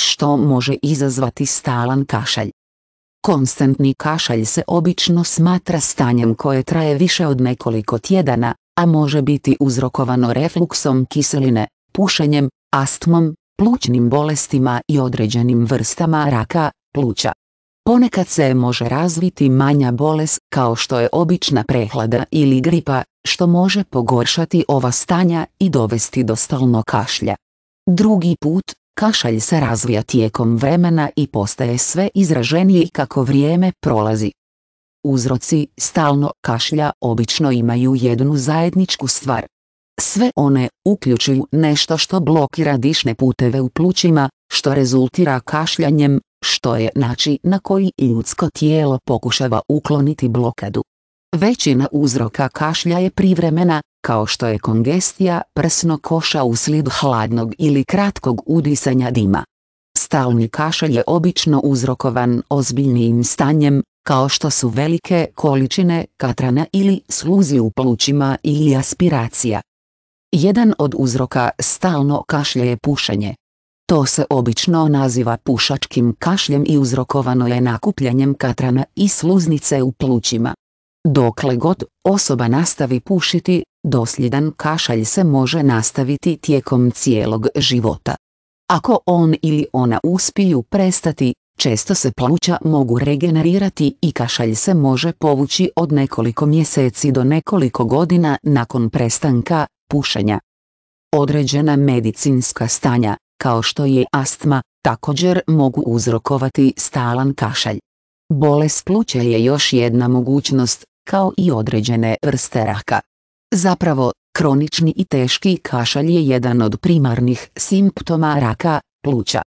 što može izazvati stalan kašalj. Konstantni kašalj se obično smatra stanjem koje traje više od nekoliko tjedana, a može biti uzrokovano refluksom kiseline, pušenjem, astmom, plućnim bolestima i određenim vrstama raka, pluća. Ponekad se može razviti manja bolest kao što je obična prehlada ili gripa, što može pogoršati ova stanja i dovesti do stalno kašlja. Drugi put, Kašalj se razvija tijekom vremena i postaje sve izraženiji kako vrijeme prolazi. Uzroci stalno kašlja obično imaju jednu zajedničku stvar. Sve one uključuju nešto što blokira dišne puteve u plućima, što rezultira kašljanjem, što je način na koji ljudsko tijelo pokušava ukloniti blokadu. Većina uzroka kašlja je privremena, kao što je kongestija prsno koša uslijed hladnog ili kratkog udisanja dima. Stalni kašalj je obično uzrokovan ozbiljnijim stanjem, kao što su velike količine katrana ili sluzi u plućima ili aspiracija. Jedan od uzroka stalno kašlje je pušenje. To se obično naziva pušačkim kašljem i uzrokovano je nakupljanjem katrana i sluznice u plućima. Dokle god osoba nastavi pušiti, dosljedan kašalj se može nastaviti tijekom cijelog života. Ako on ili ona uspiju prestati, često se pluća mogu regenerirati i kašalj se može povući od nekoliko mjeseci do nekoliko godina nakon prestanka pušenja. Određena medicinska stanja, kao što je astma, također mogu uzrokovati stalan kašalj. Bolest pluća je još jedna mogućnost kao i određene vrste raka. Zapravo, kronični i teški kašalj je jedan od primarnih simptoma raka, pluća.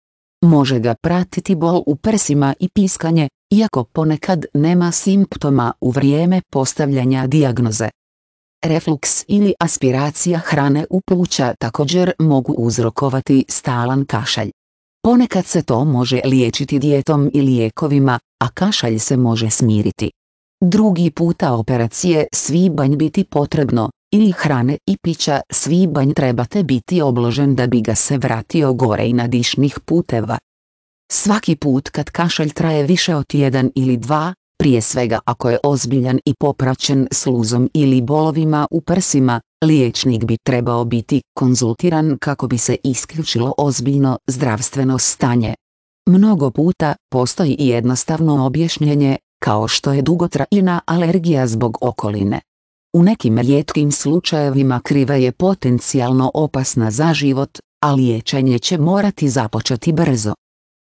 Može ga pratiti bol u prsima i piskanje, iako ponekad nema simptoma u vrijeme postavljanja dijagnoze. Refluks ili aspiracija hrane u pluća također mogu uzrokovati stalan kašalj. Ponekad se to može liječiti dijetom i lijekovima, a kašalj se može smiriti drugi puta operacije svibanj biti potrebno, ili hrane i pića svibanj trebate biti obložen da bi ga se vratio gore i na dišnih puteva. Svaki put kad kašalj traje više od jedan ili dva, prije svega ako je ozbiljan i popraćen sluzom ili bolovima u prsima, liječnik bi trebao biti konzultiran kako bi se isključilo ozbiljno zdravstveno stanje. Mnogo puta postoji i jednostavno objašnjenje kao što je dugotrajna alergija zbog okoline. U nekim rijetkim slučajevima kriva je potencijalno opasna za život, a liječenje će morati započeti brzo.